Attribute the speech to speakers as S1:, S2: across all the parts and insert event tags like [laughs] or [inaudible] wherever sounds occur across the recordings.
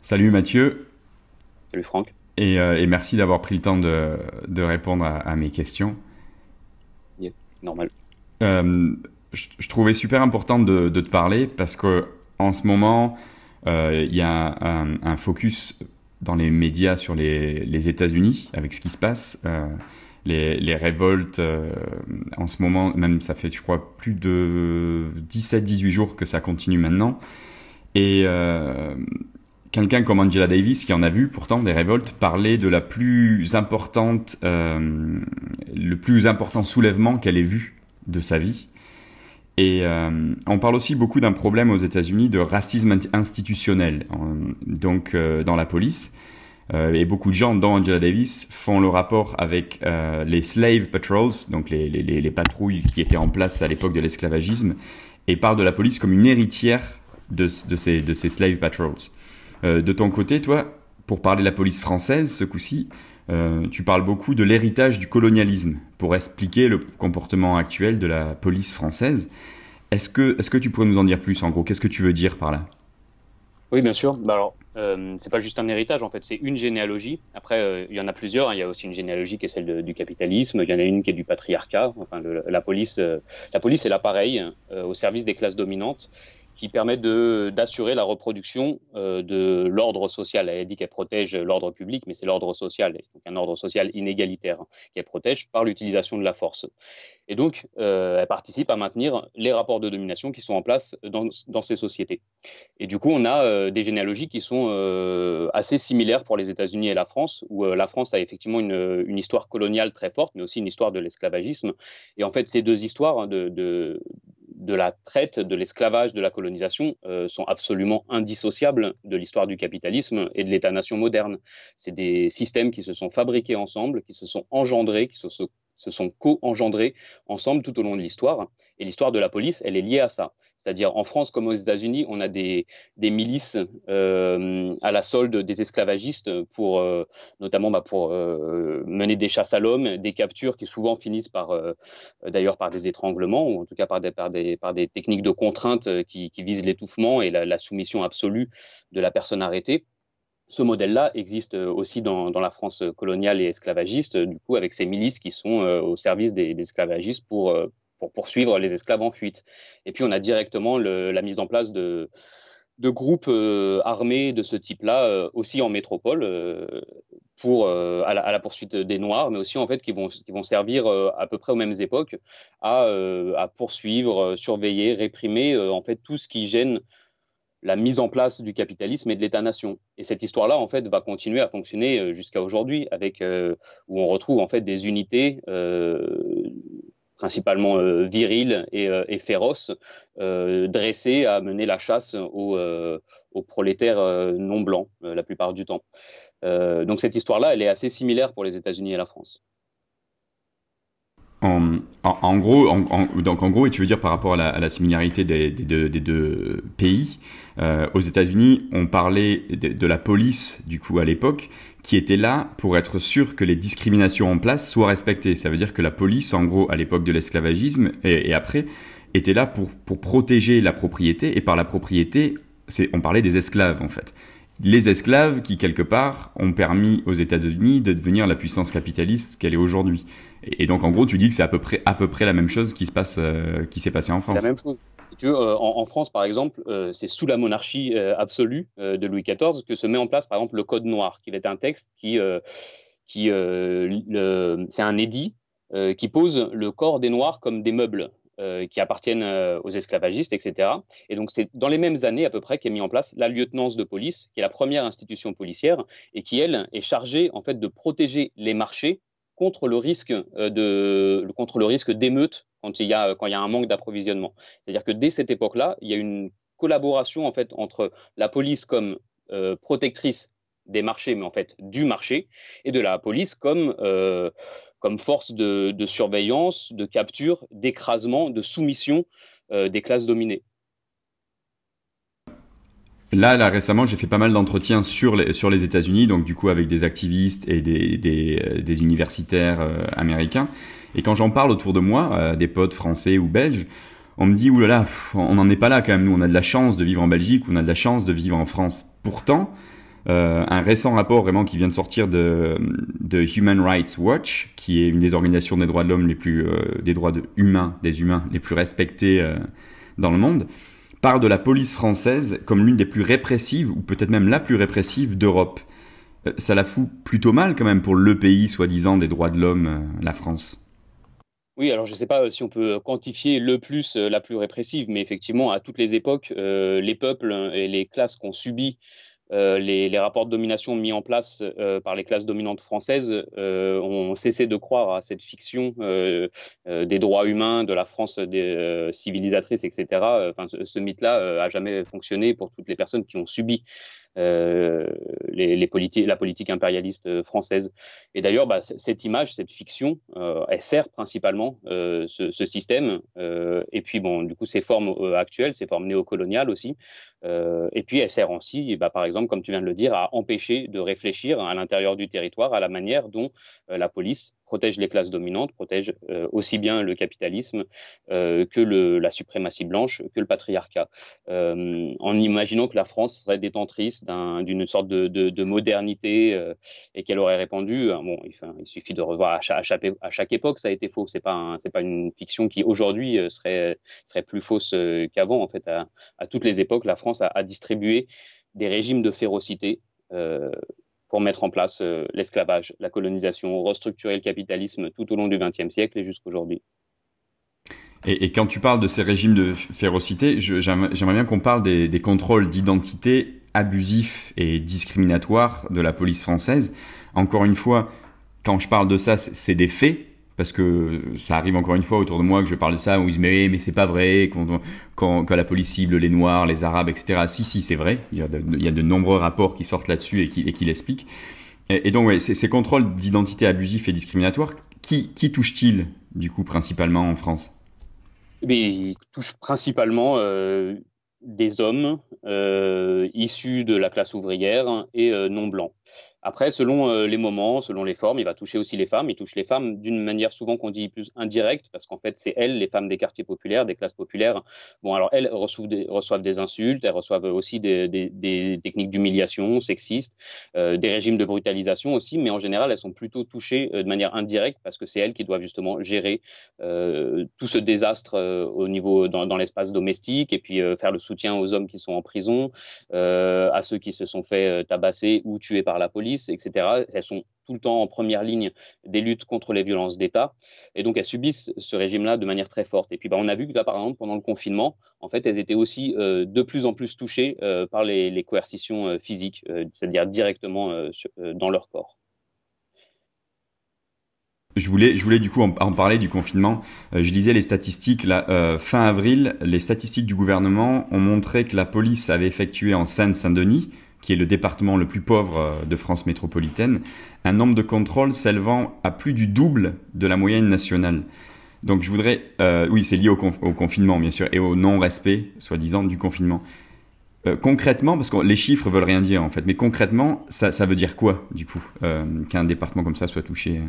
S1: Salut Mathieu. Salut Franck. Euh, et, merci d'avoir pris le temps de, répondre à, mes questions. normal. Euh, je, trouvais super important de, te parler parce que en ce moment, euh, il y a un, focus dans les médias sur les, États-Unis avec ce qui se passe, les, révoltes. en ce moment, même ça fait, je crois, plus de 17-18 jours que ça continue maintenant. Et quelqu'un comme Angela Davis, qui en a vu pourtant des révoltes, parler de la plus importante, euh, le plus important soulèvement qu'elle ait vu de sa vie. Et euh, on parle aussi beaucoup d'un problème aux États-Unis de racisme institutionnel, euh, donc dans la police. et beaucoup de gens, dont Angela Davis, font le rapport avec les slave patrols, donc les, patrouilles qui étaient en place à l'époque de l'esclavagisme, et parlent de la police comme une héritière de ces slave patrols. Euh, de ton côté, toi, pour parler de la police française, ce coup-ci, euh, tu parles beaucoup de l'héritage du colonialisme pour expliquer le comportement actuel de la police française. Est-ce que, est que tu pourrais nous en dire plus en gros Qu'est-ce que tu veux dire par là
S2: Oui, bien sûr. Bah alors, euh, c'est pas juste un héritage en fait, c'est une généalogie. Après, il y en a plusieurs. Hein. Il y a aussi une généalogie qui est celle du capitalisme. Il y en a une qui est du patriarcat. Enfin, la police, la police est l'appareil au service des classes dominantes qui permet d'assurer la reproduction euh, de l'ordre social. Elle dit qu'elle protège l'ordre public, mais c'est l'ordre social, donc un ordre social inégalitaire, hein, qu'elle protège par l'utilisation de la force. Et donc, euh, elle participe à maintenir les rapports de domination qui sont en place dans, ces sociétés. Et du coup, on a euh, des généalogies qui sont assez similaires pour les États-Unis et la France, où la France a effectivement une, histoire coloniale très forte, mais aussi une histoire de l'esclavagisme. Et en fait, ces deux histoires hein, de de la traite, de l'esclavage, de la colonisation euh, sont absolument indissociables de l'histoire du capitalisme et de l'État-nation moderne. C'est des systèmes qui se sont fabriqués ensemble, qui se sont engendrés, qui se sont se sont co-engendrés ensemble tout au long de l'histoire. Et l'histoire de la police, elle est liée à ça. C'est-à-dire en France comme aux États-Unis, on a des, des milices euh, à la solde des esclavagistes pour euh, notamment bah, pour euh, mener des chasses à l'homme, des captures qui souvent finissent par d'ailleurs par des étranglements ou en tout cas par des, par des, des techniques de contrainte qui, qui visent l'étouffement et la, la soumission absolue de la personne arrêtée ce modèle-là existe euh, aussi dans, la France coloniale et esclavagiste, euh, du coup, avec ces milices qui sont euh, au service des, esclavagistes pour, pour poursuivre les esclaves en fuite. Et puis, on a directement la mise en place de, groupes armés de ce type-là, aussi en métropole, pour, à la, poursuite des Noirs, mais aussi, en fait, qui vont, vont servir à peu près aux mêmes époques à, à poursuivre, surveiller, réprimer, en fait, tout ce qui gêne la mise en place du capitalisme et de l'État-nation. Et cette histoire-là, en fait, va continuer à fonctionner euh, jusqu'à aujourd'hui, avec euh, où on retrouve en fait des unités euh, principalement viriles et, féroces, dressées à mener la chasse aux, aux prolétaires non blancs la plupart du temps. donc cette histoire-là, elle est assez similaire pour les États-Unis et la France.
S1: En, gros, donc en gros, et tu veux dire par rapport à la, similarité des, deux, pays, euh, aux États-Unis, on parlait de, la police du coup à l'époque, qui était là pour être sûr que les discriminations en place soient respectées. Ça veut dire que la police, en gros, à l'époque de l'esclavagisme et, après, était là pour, pour protéger la propriété, et par la propriété, on parlait des esclaves en fait les esclaves qui, quelque part, ont permis aux États-Unis de devenir la puissance capitaliste qu'elle est aujourd'hui. Et, donc, en gros, tu dis que c'est à peu près, à peu près la même chose qui se euh, s'est passée en France. La même
S2: chose. Euh, en, France, par exemple, euh, c'est sous la monarchie absolue de Louis XIV que se met en place, par exemple, le Code Noir, qui est un texte qui, qui c'est un édit qui pose le corps des Noirs comme des meubles. Euh, qui appartiennent euh, aux esclavagistes, etc. Et donc c'est dans les mêmes années à peu près qu'est mis en place la lieutenance de police, qui est la première institution policière et qui elle est chargée en fait de protéger les marchés contre le risque euh, de contre le risque d'émeute quand il y a quand il y a un manque d'approvisionnement. C'est-à-dire que dès cette époque-là, il y a une collaboration en fait entre la police comme protectrice des marchés, mais en fait du marché, et de la police comme comme force de, surveillance, de capture, d'écrasement, de soumission euh, des classes dominées.
S1: Là, récemment, j'ai fait pas mal d'entretiens sur les, États-Unis, donc du coup avec des activistes et des, euh, universitaires euh, américains. Et quand j'en parle autour de moi, des potes français ou belges, on me dit, oulala, là, on n'en est pas là quand même, nous, on a de la chance de vivre en Belgique, on a de la chance de vivre en France. Pourtant, euh, un récent rapport vraiment qui vient de sortir de, Human Rights Watch, qui est une des organisations des droits de l'homme les plus, euh, des droits humains, des humains les plus respectés euh, dans le monde, parle de la police française comme l'une des plus répressives, ou peut-être même la plus répressive d'Europe. ça la fout plutôt mal quand même pour le pays soi-disant des droits de l'homme, la France.
S2: Oui, alors je ne sais pas si on peut quantifier le plus la plus répressive, mais effectivement, à toutes les époques, les peuples hein, et les classes qu'on subit euh, les, rapports de domination mis en place euh, par les classes dominantes françaises euh, ont cessé de croire à cette fiction des droits humains, de la France des, civilisatrice, etc. Enfin, ce, ce mythe-là a jamais fonctionné pour toutes les personnes qui ont subi euh, les la politique impérialiste française. Et d'ailleurs, bah, cette image, cette fiction, euh, elle sert principalement euh, ce, système. et puis, bon, du coup, ses formes actuelles, ses formes néocoloniales aussi. et puis, elle sert aussi, bah, par exemple, comme tu viens de le dire, à empêcher de réfléchir à l'intérieur du territoire à la manière dont la police protège les classes dominantes, protège aussi bien le capitalisme que la suprématie blanche, que le patriarcat. en imaginant que la France serait détentrice d'une sorte de, modernité euh, et qu'elle aurait répondu. Euh, bon, il, suffit de revoir à chaque, à chaque, époque, ça a été faux. C'est pas c'est pas une fiction qui aujourd'hui euh, serait serait plus fausse qu'avant. En fait, à, toutes les époques, la France a, distribué des régimes de férocité. pour mettre en place l'esclavage, la colonisation, restructurer le capitalisme tout au long du XXe siècle et jusqu'aujourd'hui.
S1: Et, et, quand tu parles de ces régimes de férocité, j'aimerais bien qu'on parle des, des contrôles d'identité abusif et discriminatoire de la police française. Encore une fois, quand je parle de ça, c'est des faits, parce que ça arrive encore une fois autour de moi que je parle de ça, où ils disent mais, c'est pas vrai, quand, quand, la police cible les Noirs, les Arabes, etc. Si, si, c'est vrai, il y, a de, nombreux rapports qui sortent là-dessus et qui, et qui l'expliquent. Et, donc, ces, contrôles d'identité abusifs et discriminatoires, qui, qui touchent-ils, du coup, principalement en France
S2: mais eh touchent touche principalement euh, des hommes euh, issus de la classe ouvrière et euh, non blancs. Après, selon euh, les moments, selon les formes, il va toucher aussi les femmes. Il touche les femmes d'une manière souvent qu'on dit plus indirecte, parce qu'en fait, c'est elles, les femmes des quartiers populaires, des classes populaires. Bon, alors elles reçoivent des, reçoivent des insultes, elles reçoivent aussi des, techniques d'humiliation sexistes, euh, des régimes de brutalisation aussi, mais en général, elles sont plutôt touchées euh, de manière indirecte, parce que c'est elles qui doivent justement gérer tout ce désastre au niveau dans, dans l'espace domestique, et puis faire le soutien aux hommes qui sont en prison, à ceux qui se sont fait tabasser ou tuer par la police etc. Elles sont tout le temps en première ligne des luttes contre les violences d'État. Et donc, elles subissent ce régime-là de manière très forte. Et puis, bah, on a vu que là, par exemple, pendant le confinement, en fait, elles étaient aussi euh, de plus en plus touchées euh, par les, coercitions euh, physiques, c'est-à-dire directement dans leur corps.
S1: Je voulais, je voulais du coup en, parler du confinement. je lisais les statistiques fin avril. Les statistiques du gouvernement ont montré que la police avait effectué en Seine-Saint-Denis qui est le département le plus pauvre euh, de France métropolitaine, un nombre de contrôles s'élevant à plus du double de la moyenne nationale. Donc je voudrais, euh, oui, c'est lié au, confinement bien sûr et au non-respect, soi-disant, du confinement. Euh, concrètement, parce que les chiffres veulent rien dire en fait, mais concrètement, ça, veut dire quoi du coup qu'un département comme ça soit touché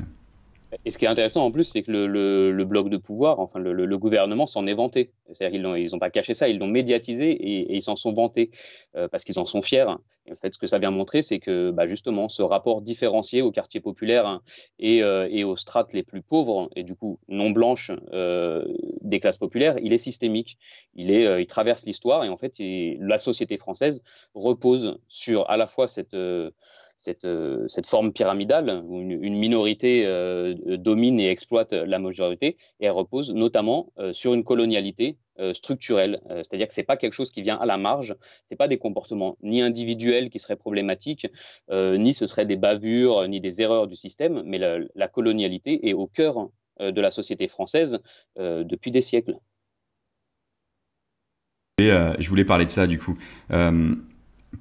S2: et ce qui est intéressant en plus, c'est que le, le, le, bloc de pouvoir, enfin le, le gouvernement s'en est vanté. C'est-à-dire ils n'ont pas caché ça, ils l'ont médiatisé et, ils s'en sont vantés euh, parce qu'ils en sont fiers. en fait, ce que ça vient montrer, c'est que bah, justement, ce rapport différencié aux quartiers populaires et, euh, et, aux strates les plus pauvres, et du coup non blanches euh, des classes populaires, il est systémique. Il, est, il traverse l'histoire et en fait, la société française repose sur à la fois cette cette, euh, cette forme pyramidale où une, minorité euh, domine et exploite la majorité, et elle repose notamment euh, sur une colonialité structurelle, c'est-à-dire que c'est pas quelque chose qui vient à la marge, c'est pas des comportements ni individuels qui seraient problématiques, ni ce seraient des bavures, ni des erreurs du système, mais la, colonialité est au cœur de la société française depuis des siècles.
S1: Et, je voulais parler de ça du coup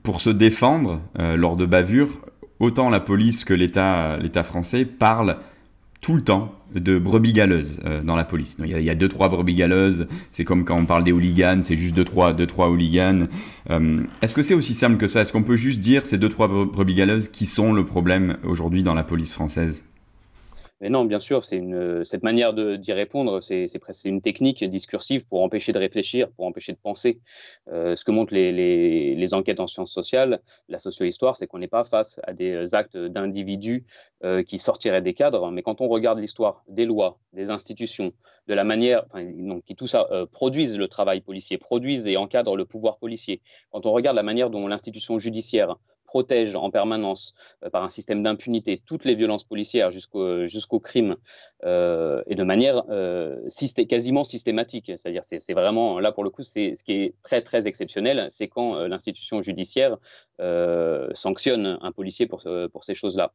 S1: pour se défendre euh, lors de bavures, autant la police que l'État français parlent tout le temps de brebis galeuses euh, dans la police. Il y, a, y, deux trois brebis galeuses. C'est comme quand on parle des hooligans, c'est juste deux trois deux trois hooligans. Euh, est-ce que c'est aussi simple que ça Est-ce qu'on peut juste dire ces deux trois brebis galeuses qui sont le problème aujourd'hui dans la police française
S2: mais non, bien sûr, c'est cette manière d'y répondre, c'est, c'est presque une technique discursive pour empêcher de réfléchir, pour empêcher de penser. Euh, ce que montrent les, enquêtes en sciences sociales, la socio-histoire, c'est qu'on n'est pas face à des euh, actes d'individus euh, qui sortiraient des cadres, mais quand on regarde l'histoire des lois, des institutions, de la manière, enfin, donc, qui tout ça euh, produisent le travail policier, produisent et encadrent le pouvoir policier, quand on regarde la manière dont l'institution judiciaire protège en permanence euh, par un système d'impunité toutes les violences policières jusqu'au jusqu'au crime euh, et de manière euh, quasiment systématique. C'est-à-dire c'est vraiment là pour le coup c'est ce qui est très très exceptionnel, c'est quand l'institution judiciaire sanctionne un policier pour pour ces choses-là.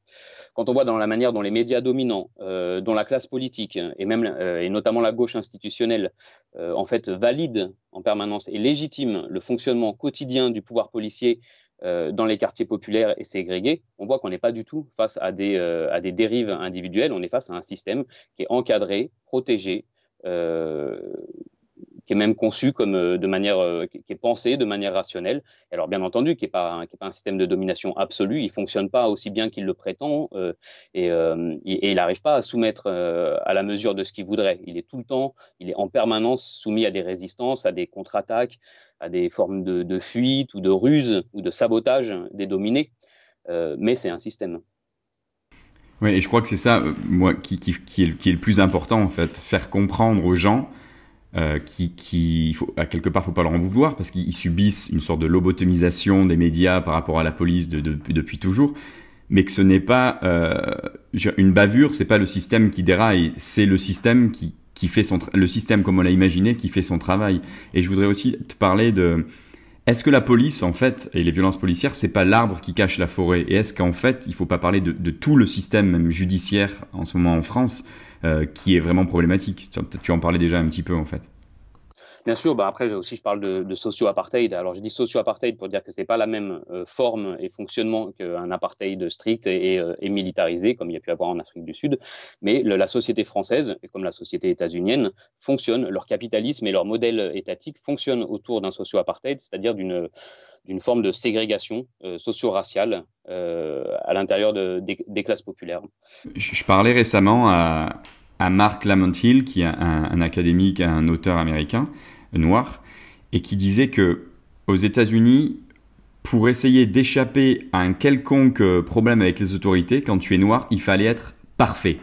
S2: Quand on voit dans la manière dont les médias dominants, dont la classe politique et même et notamment la gauche institutionnelle en fait valide en permanence et légitime le fonctionnement quotidien du pouvoir policier euh, dans les quartiers populaires et ségrégés, on voit qu'on n'est pas du tout face à des, euh, dérives individuelles, on est face à un système qui est encadré, protégé, euh, qui est même conçu comme de manière, qui est pensé de manière rationnelle. alors bien entendu, qui n'est pas, un, un système de domination absolue, il fonctionne pas aussi bien qu'il le prétend et, il n'arrive pas à soumettre à la mesure de ce qu'il voudrait. Il est tout le temps, il est en permanence soumis à des résistances, à des contre-attaques, à des formes de, fuite ou de ruse ou de sabotage des dominés, euh, mais c'est un système.
S1: Oui, et je crois que c'est ça, euh, moi, qui, qui, est, le plus important, en fait, faire comprendre aux gens euh, qui, faut, à quelque part, faut pas leur en vouloir parce qu'ils subissent une sorte de lobotomisation des médias par rapport à la police depuis toujours, mais que ce n'est pas euh, une bavure, c'est pas le système qui déraille, c'est le système qui, qui fait le système comme on l'a imaginé, qui fait son travail. Et je voudrais aussi te parler de est-ce que la police, en fait, et les violences policières, c'est pas l'arbre qui cache la forêt Et est-ce qu'en fait, il faut pas parler de, tout le système même judiciaire en ce moment en France euh, qui est vraiment problématique tu en parlais déjà un petit peu en fait.
S2: Bien sûr, bah, après aussi je parle de, socio-apartheid. Alors je dis socio-apartheid pour dire que ce n'est pas la même euh, forme et fonctionnement qu'un apartheid strict euh, et, militarisé comme il y a pu avoir en Afrique du Sud, mais la société française comme la société états-unienne fonctionne. Leur capitalisme et leur modèle étatique fonctionnent autour d'un socio-apartheid, c'est-à-dire d'une forme de ségrégation euh, socio-raciale à l'intérieur des, classes populaires.
S1: Je, parlais récemment à, à Mark Hill, qui est un, un, académique, un auteur américain, noir, et qui disait que aux États-Unis, pour essayer d'échapper à un quelconque euh, problème avec les autorités, quand tu es noir, il fallait être parfait.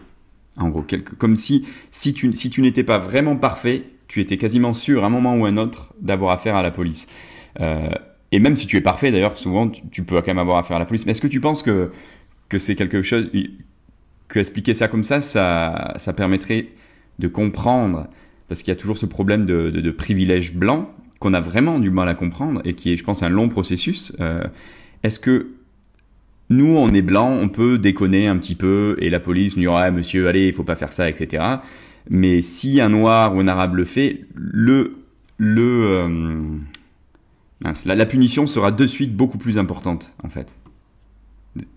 S1: En gros, comme si, si tu, n'étais pas vraiment parfait, tu étais quasiment sûr, à un moment ou à un autre, d'avoir affaire à la police. Euh, et même si tu es parfait, d'ailleurs, souvent, tu, peux quand même avoir affaire à la police. Mais est-ce que tu penses que, c'est quelque chose, que expliquer ça comme ça, ça permettrait de comprendre parce qu'il y a toujours ce problème de, de, de privilège blanc qu'on a vraiment du mal à comprendre et qui est, je pense, un long processus. Euh, est-ce que nous, on est blanc, on peut déconner un petit peu et la police nous dira ah, monsieur, allez, il faut pas faire ça, etc. Mais si un noir ou un arabe le fait, le le euh, la punition sera de suite beaucoup plus importante en fait.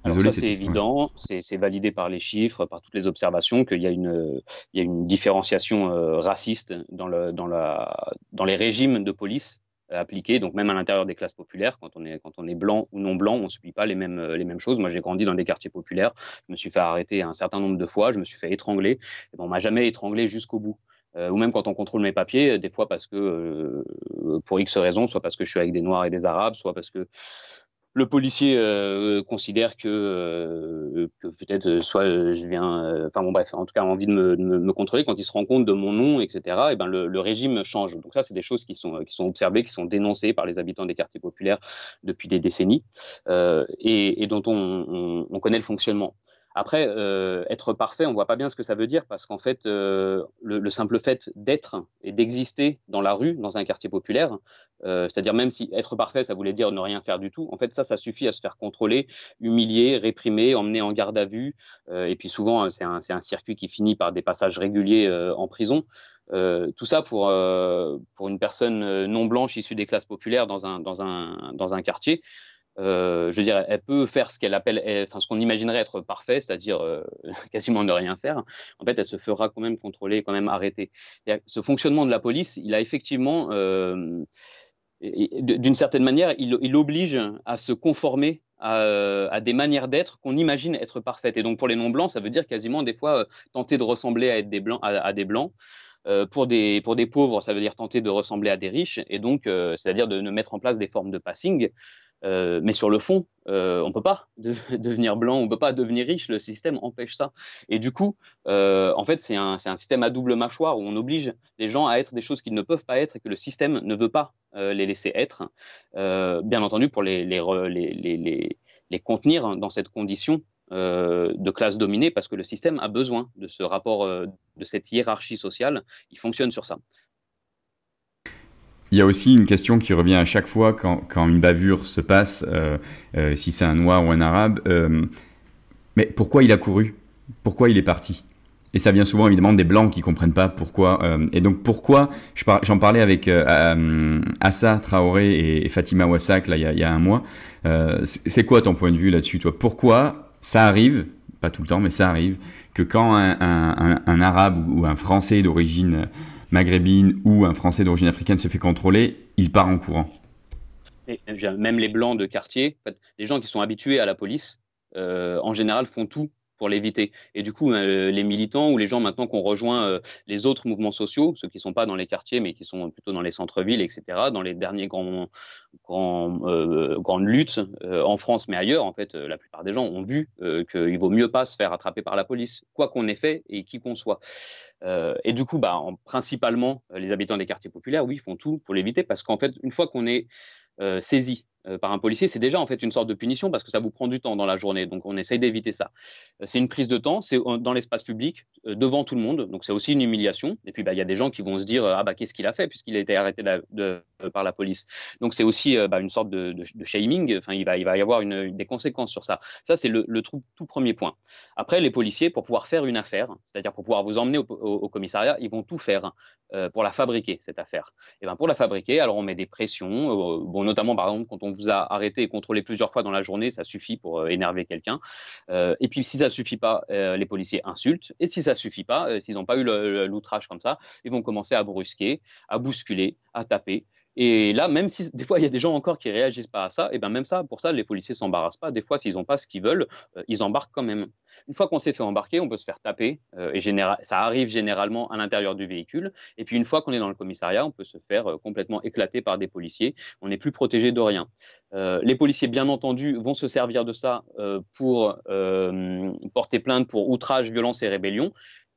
S1: Alors ça c'est évident,
S2: c'est validé par les chiffres, par toutes les observations qu'il y a une y a une différenciation euh, raciste dans le dans la dans les régimes de police euh, appliqués donc même à l'intérieur des classes populaires quand on est quand on est blanc ou non blanc on subit pas les mêmes euh, les mêmes choses moi j'ai grandi dans des quartiers populaires je me suis fait arrêter un certain nombre de fois je me suis fait étrangler et ne on m'a jamais étranglé jusqu'au bout euh, ou même quand on contrôle mes papiers, des fois parce que pour X raisons, soit parce que je suis avec des noirs et des arabes, soit parce que le policier euh, euh, considère que, euh, peut-être soit je viens, enfin bon bref, en tout cas envie de me, me, contrôler quand il se rend compte de mon nom, etc. Et ben le, régime change. Donc ça, c'est des choses qui sont qui sont observées, qui sont dénoncées par les habitants des quartiers populaires depuis des décennies et, dont on, connaît le fonctionnement. Après, euh, être parfait, on voit pas bien ce que ça veut dire parce qu'en fait, euh, le, simple fait d'être et d'exister dans la rue, dans un quartier populaire, euh, c'est-à-dire même si être parfait, ça voulait dire ne rien faire du tout, en fait, ça, ça suffit à se faire contrôler, humilier, réprimer, emmener en garde à vue. et puis souvent, c'est un, un, circuit qui finit par des passages réguliers en prison. tout ça pour, pour une personne non blanche issue des classes populaires dans un, dans un, dans un quartier, euh, je veux elle peut faire ce qu'elle appelle, enfin ce qu'on imaginerait être parfait, c'est-à-dire euh, [laughs] quasiment ne rien faire. En fait, elle se fera quand même contrôler, quand même arrêter. Euh, ce fonctionnement de la police, il a effectivement, d'une certaine manière, il, oblige à se conformer à, des manières d'être qu'on imagine être parfaites. Et donc pour les non-blancs, ça veut dire quasiment des fois tenter de ressembler à être des blancs, à, des blancs. pour des pauvres, ça veut dire tenter de ressembler à des riches et donc c'est-à-dire de, de, mettre en place des formes de passing euh, mais sur le fond, euh, on ne peut pas [laughs] devenir blanc, on ne peut pas devenir riche, le système empêche ça. Et du coup, euh, en fait, c'est un, système à double mâchoire où on oblige les gens à être des choses qu'ils ne peuvent pas être et que le système ne veut pas les laisser être, bien entendu pour les, contenir dans cette condition. de classe dominée parce que le système a besoin de ce rapport, de cette hiérarchie sociale, il fonctionne sur ça.
S1: Il y a aussi une question qui revient à chaque fois quand, une bavure se passe, euh, euh, si c'est un noir ou un arabe. Euh, mais pourquoi il a couru Pourquoi il est parti et ça vient souvent évidemment des blancs qui comprennent pas pourquoi. et donc pourquoi j'en parlais avec Assa Traoré et, Fatima Wassak là il y a, un mois. c'est quoi ton point de vue là-dessus, toi Pourquoi ça arrive Pas tout le temps, mais ça arrive que quand un, arabe ou un français d'origine maghrébine ou un Français d'origine africaine se fait contrôler, il part en courant.
S2: même les blancs de quartier, les gens qui sont habitués à la police, euh, en général, font tout pour l'éviter. Et du coup, euh, les militants ou les gens maintenant qu'on rejoint euh, les autres mouvements sociaux, ceux qui ne sont pas dans les quartiers mais qui sont plutôt dans les centres-villes, etc., dans les derniers grands, euh, grandes luttes en France mais ailleurs, en fait, la plupart des gens ont vu qu'il vaut mieux pas se faire attraper par la police, quoi qu'on ait fait et qui qu'on soit. et du coup, bah, principalement, les habitants des quartiers populaires, oui, font tout pour l'éviter parce qu'en fait, une fois qu'on est saisi euh, par un policier, c'est déjà en fait une sorte de punition parce que ça vous prend du temps dans la journée. Donc on essaye d'éviter ça. Euh, c'est une prise de temps, c'est euh, dans l'espace public, devant tout le monde. Donc c'est aussi une humiliation. Et puis bah, il y a des gens qui vont se dire ah bah qu'est-ce qu'il a fait puisqu'il a été arrêté par la police. Donc c'est aussi bah, une sorte de, shaming. Enfin il va il va y avoir des conséquences sur ça. Ça c'est le, tout, premier point. Après les policiers pour pouvoir faire une affaire, c'est-à-dire pour pouvoir vous emmener au, commissariat, ils vont tout faire pour la fabriquer cette affaire. Et bien pour la fabriquer, alors on met des pressions, bon notamment par exemple quand on vous a arrêté et contrôlé plusieurs fois dans la journée, ça suffit pour euh, énerver quelqu'un. Euh, et puis si ça suffit pas, euh, les policiers insultent. Et si ça suffit pas, s'ils n'ont pas eu l'outrage comme ça, ils vont commencer à brusquer, à bousculer, à taper. Et là, même si des fois il y a des gens encore qui réagissent pas à ça, et ben même ça, pour ça, les policiers s'embarrassent pas. Des fois, s'ils n'ont pas ce qu'ils veulent, euh, ils embarquent quand même. Une fois qu'on s'est fait embarquer, on peut se faire taper, euh, et ça arrive généralement à l'intérieur du véhicule. Et puis une fois qu'on est dans le commissariat, on peut se faire euh, complètement éclater par des policiers. On n'est plus protégé de rien. les policiers, bien entendu, vont se servir de ça pour porter plainte pour outrage, violence et rébellion.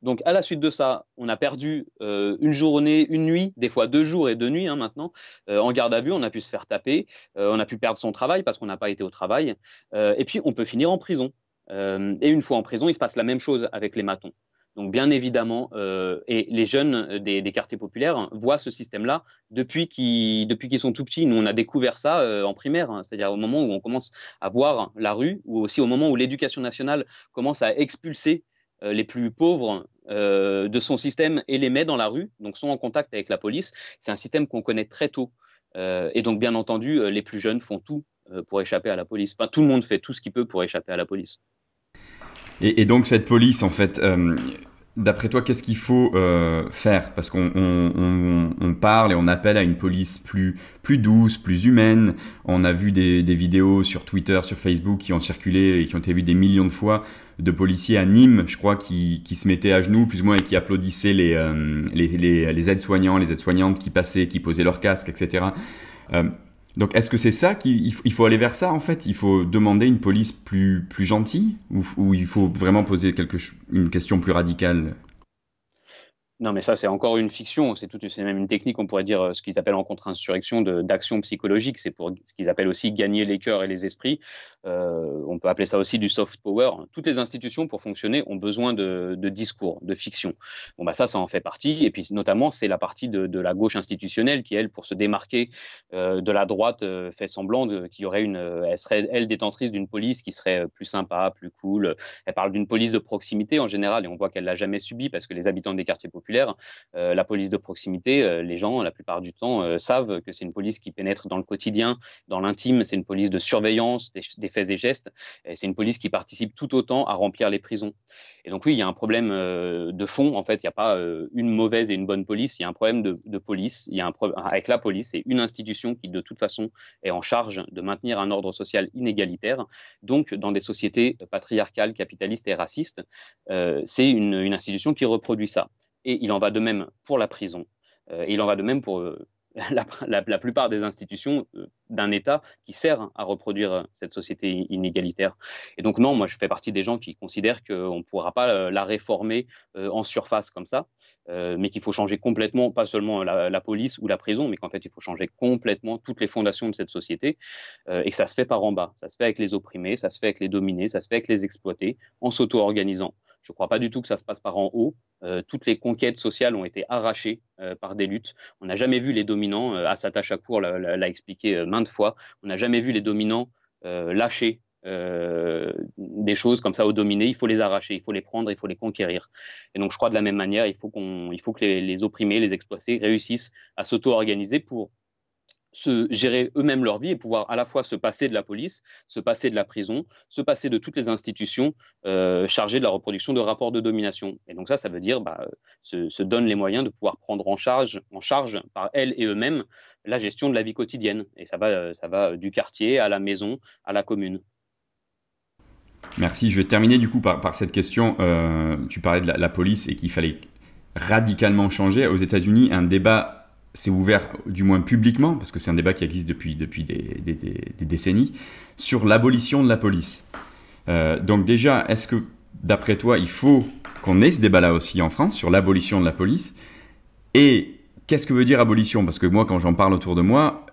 S2: Donc à la suite de ça, on a perdu euh, une journée, une nuit, des fois deux jours et deux nuits hein, maintenant euh, en garde à vue. On a pu se faire taper, euh, on a pu perdre son travail parce qu'on n'a pas été au travail, et puis on peut finir en prison. et une fois en prison, il se passe la même chose avec les matons. Donc bien évidemment, et les jeunes des, quartiers populaires voient ce système-là depuis qu'ils sont tout petits. Nous on a découvert ça en primaire, hein, c'est-à-dire au moment où on commence à voir la rue, ou aussi au moment où l'éducation nationale commence à expulser les plus pauvres euh, de son système et les met dans la rue, donc sont en contact avec la police. C'est un système qu'on connaît très tôt. Euh, et donc, bien entendu, euh, les plus jeunes font tout pour échapper à la police. Enfin, tout le monde fait tout ce qu'il peut pour échapper à la police.
S1: Et, et donc, cette police, en fait, D'après toi, qu'est-ce qu'il faut euh, faire Parce qu'on parle et on appelle à une police plus, plus douce, plus humaine. On a vu des, vidéos sur Twitter, sur Facebook qui ont circulé et qui ont été vues des millions de fois de policiers à Nîmes, je crois, qui, se mettaient à genoux plus ou moins et qui applaudissaient les, euh, les, aides-soignants, les aides-soignantes qui passaient, qui posaient leurs casques, etc. Donc est-ce que c'est ça qu'il faut aller vers ça en fait Il faut demander une police plus, plus gentille ou, il faut vraiment poser quelque, une question plus radicale
S2: non, mais ça, c'est encore une fiction. C'est c'est même une technique, on pourrait dire, euh, ce qu'ils appellent en contre-insurrection d'action psychologique. C'est pour ce qu'ils appellent aussi gagner les cœurs et les esprits. Euh, on peut appeler ça aussi du soft power. Toutes les institutions, pour fonctionner, ont besoin de, discours, de fiction. Bon, bah ça, ça en fait partie. Et puis, notamment, c'est la partie de, la gauche institutionnelle qui, elle, pour se démarquer euh, de la droite, euh, fait semblant qu'il y aurait une. elle serait, elle, détentrice d'une police qui serait plus sympa, plus cool. Elle parle d'une police de proximité en général, et on voit qu'elle l'a jamais subie parce que les habitants des quartiers populaires, la police de proximité, les gens, la plupart du temps, savent que c'est une police qui pénètre dans le quotidien, dans l'intime. C'est une police de surveillance, des, des faits et gestes. c'est une police qui participe tout autant à remplir les prisons. Et donc oui, il y a un problème euh, de fond. En fait, il n'y a pas euh, une mauvaise et une bonne police. Il y a un problème de, police. Il y a un problème avec la police. C'est une institution qui de toute façon est en charge de maintenir un ordre social inégalitaire. Donc dans des sociétés patriarcales, capitalistes et racistes, euh, c'est une, institution qui reproduit ça. Et il en va de même pour la prison. et il en va de même pour [laughs] la, plupart des institutions euh, d'un État qui sert à reproduire euh, cette société inégalitaire. Et donc non, moi je fais partie des gens qui considèrent qu'on euh, ne pourra pas la réformer en surface comme ça, mais qu'il faut changer complètement, pas seulement la, la police ou la prison, mais qu'en fait il faut changer complètement toutes les fondations de cette société, et ça se fait par en bas, ça se fait avec les opprimés, ça se fait avec les dominés, ça se fait avec les exploités, en s'auto-organisant. Je ne crois pas du tout que ça se passe par en haut. Euh, toutes les conquêtes sociales ont été arrachées euh, par des luttes. On n'a jamais vu les dominants, euh, Chakour l'a expliqué euh, maintes fois, on n'a jamais vu les dominants lâcher des choses comme ça aux dominés. Il faut les arracher, il faut les prendre, il faut les conquérir. Et donc je crois de la même manière, il faut, qu'on, il faut que les opprimés, les exploités réussissent à s'auto-organiser pour se gérer eux-mêmes leur vie et pouvoir à la fois se passer de la police, se passer de la prison, se passer de toutes les institutions euh, chargées de la reproduction de rapports de domination. Et donc ça, ça veut dire bah, se, donner les moyens de pouvoir prendre en charge, en charge par elles et eux-mêmes la gestion de la vie quotidienne. Et ça va, euh, ça va du quartier à la maison, à la commune.
S1: Merci. Je vais terminer du coup par, cette question. Euh, tu parlais de la police et qu'il fallait radicalement changer. Aux États-Unis, un débat c'est ouvert, du moins publiquement, parce que c'est un débat qui existe depuis, depuis des, décennies, sur l'abolition de la police. Euh, donc déjà, est-ce que, d'après toi, il faut qu'on ait ce débat-là aussi en France, sur l'abolition de la police Et qu'est-ce que veut dire abolition Parce que moi, quand j'en parle autour de moi,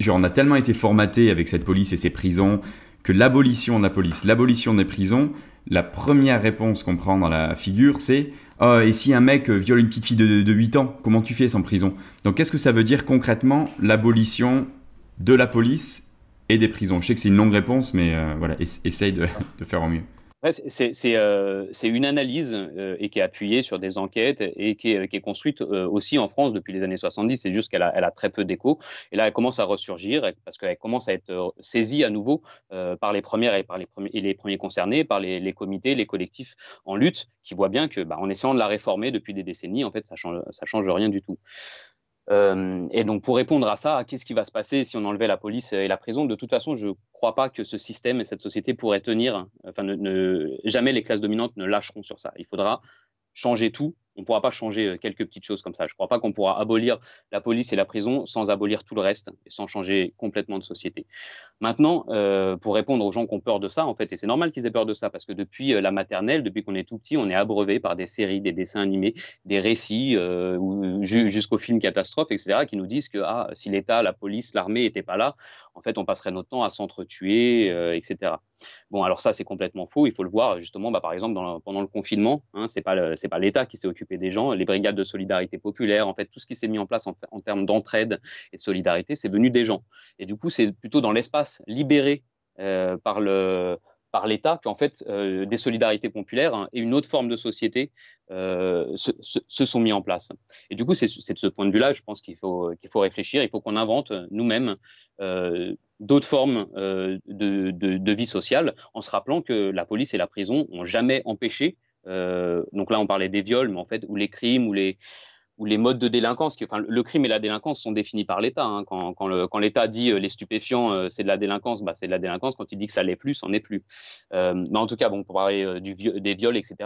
S1: genre, on a tellement été formaté avec cette police et ces prisons, que l'abolition de la police, l'abolition des prisons, la première réponse qu'on prend dans la figure, c'est Oh, et si un mec euh, viole une petite fille de, 8 ans, comment tu fais sans prison Donc qu'est-ce que ça veut dire concrètement l'abolition de la police et des prisons Je sais que c'est une longue réponse, mais euh, voilà, essaye [laughs] de faire au mieux.
S2: Euh, c'est une analyse euh, et qui est appuyée sur des enquêtes et qui est, construite euh, aussi en France depuis les années 70. C'est juste qu'elle a, très peu d'écho. Et là, elle commence à ressurgir parce qu'elle commence à être saisie à nouveau par les premières et par les premiers, et les premiers concernés, par les, comités, les collectifs en lutte qui voient bien que, bah, en essayant de la réformer depuis des décennies, en fait, ça ne ça change rien du tout. Euh, et donc pour répondre à ça, qu'est-ce qui va se passer si on enlevait la police et la prison De toute façon, je ne crois pas que ce système et cette société pourraient tenir. Enfin, jamais les classes dominantes ne lâcheront sur ça. Il faudra changer tout on ne pourra pas changer euh, quelques petites choses comme ça. Je ne crois pas qu'on pourra abolir la police et la prison sans abolir tout le reste et sans changer complètement de société. Maintenant, euh, pour répondre aux gens qui ont peur de ça, en fait, et c'est normal qu'ils aient peur de ça, parce que depuis euh, la maternelle, depuis qu'on est tout petit, on est abreuvé par des séries, des dessins animés, des récits, jusqu'aux films catastrophes, etc., qui nous disent que ah, si l'État, la police, l'armée n'étaient pas là, en fait, on passerait notre temps à s'entretuer, euh, etc. Bon, alors ça, c'est complètement faux. Il faut le voir, justement, bah, par exemple, pendant le confinement, hein, c'est pas l'État qui s'est occupé des gens, les brigades de solidarité populaire, en fait, tout ce qui s'est mis en place en, termes d'entraide et de solidarité, c'est venu des gens. Et du coup, c'est plutôt dans l'espace libéré euh, par le par l'État qu'en fait euh, des solidarités populaires hein, et une autre forme de société euh, se, sont mis en place. Et du coup, c'est de ce point de vue-là, je pense qu'il faut, faut réfléchir, il faut qu'on invente nous-mêmes d'autres formes de, de, vie sociale en se rappelant que la police et la prison n'ont jamais empêché euh, donc là, on parlait des viols, mais en fait, ou les crimes, ou les, ou les modes de délinquance, enfin, le crime et la délinquance sont définis par l'État. Hein. Quand, l'État dit euh, les stupéfiants, euh, c'est de la délinquance, bah, c'est de la délinquance. Quand il dit que ça l'est plus, c'en est plus. mais en tout cas, bon, pour parler des viols, etc.,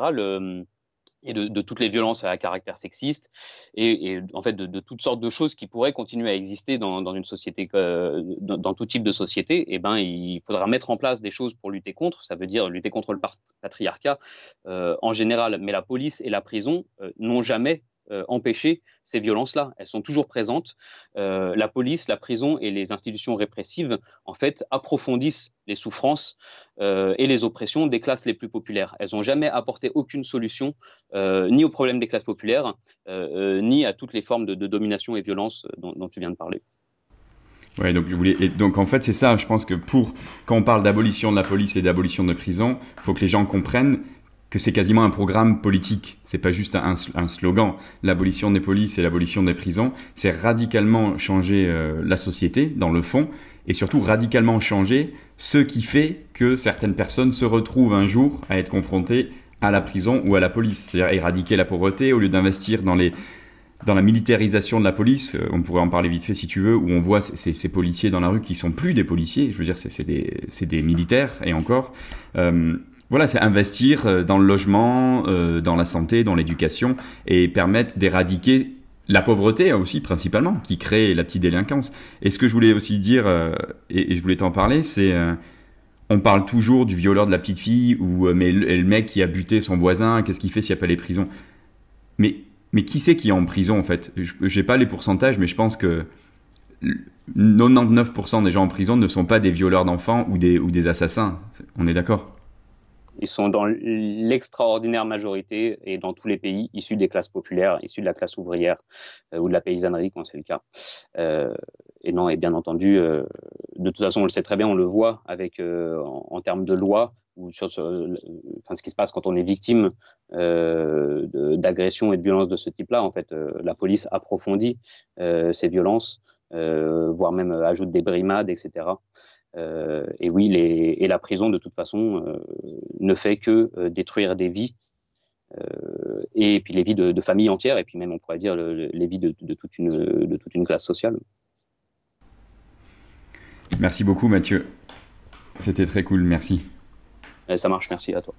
S2: et de, toutes les violences à caractère sexiste et, en fait de, toutes sortes de choses qui pourraient continuer à exister dans, dans une société euh, dans, tout type de société et eh ben il faudra mettre en place des choses pour lutter contre ça veut dire lutter contre le patriarcat euh, en général mais la police et la prison euh, n'ont jamais euh, empêcher ces violences-là. Elles sont toujours présentes. Euh, la police, la prison et les institutions répressives, en fait, approfondissent les souffrances euh, et les oppressions des classes les plus populaires. Elles n'ont jamais apporté aucune solution ni au problème des classes populaires, ni à toutes les formes de, domination et violence dont, tu viens de parler.
S1: Ouais, donc je voulais. Et donc en fait, c'est ça. Je pense que pour quand on parle d'abolition de la police et d'abolition de prison, il faut que les gens comprennent que c'est quasiment un programme politique. C'est pas juste un, slogan. L'abolition des polices et l'abolition des prisons, c'est radicalement changer euh, la société dans le fond et surtout radicalement changer ce qui fait que certaines personnes se retrouvent un jour à être confrontées à la prison ou à la police. C'est-à-dire éradiquer la pauvreté au lieu d'investir dans les dans la militarisation de la police, euh, on pourrait en parler vite fait si tu veux, où on voit ces, policiers dans la rue qui sont plus des policiers, je veux dire, c'est des, des, militaires, et encore, euh, voilà, c'est investir dans le logement, dans la santé, dans l'éducation et permettre d'éradiquer la pauvreté aussi principalement qui crée la petite délinquance. Et ce que je voulais aussi dire, et, je voulais t'en parler, c'est on parle toujours du violeur de la petite fille ou mais le, mec qui a buté son voisin, qu'est-ce qu'il fait s'il n'y a pas les prisons Mais mais qui c'est qui est en prison en fait J'ai pas les pourcentages, mais je pense que 99% des gens en prison ne sont pas des violeurs d'enfants ou des, ou des assassins. On est d'accord
S2: ils sont dans l'extraordinaire majorité et dans tous les pays issus des classes populaires, issus de la classe ouvrière euh, ou de la paysannerie quand c'est le cas. Euh, et non, et bien entendu, euh, de toute façon, on le sait très bien, on le voit avec euh, en, termes de loi ou sur ce, enfin, ce qui se passe quand on est victime euh, d'agressions et de violences de ce type-là. En fait, la police approfondit ces violences, voire même ajoute des brimades, etc. Euh, et oui, et la prison, de toute façon, euh, ne fait que euh, détruire des vies, et puis les vies de, familles entières, et puis même, on pourrait dire, les vies de, toute une, de toute une classe sociale.
S1: Merci beaucoup, Mathieu. C'était très cool, merci.
S2: Ça marche, merci à toi.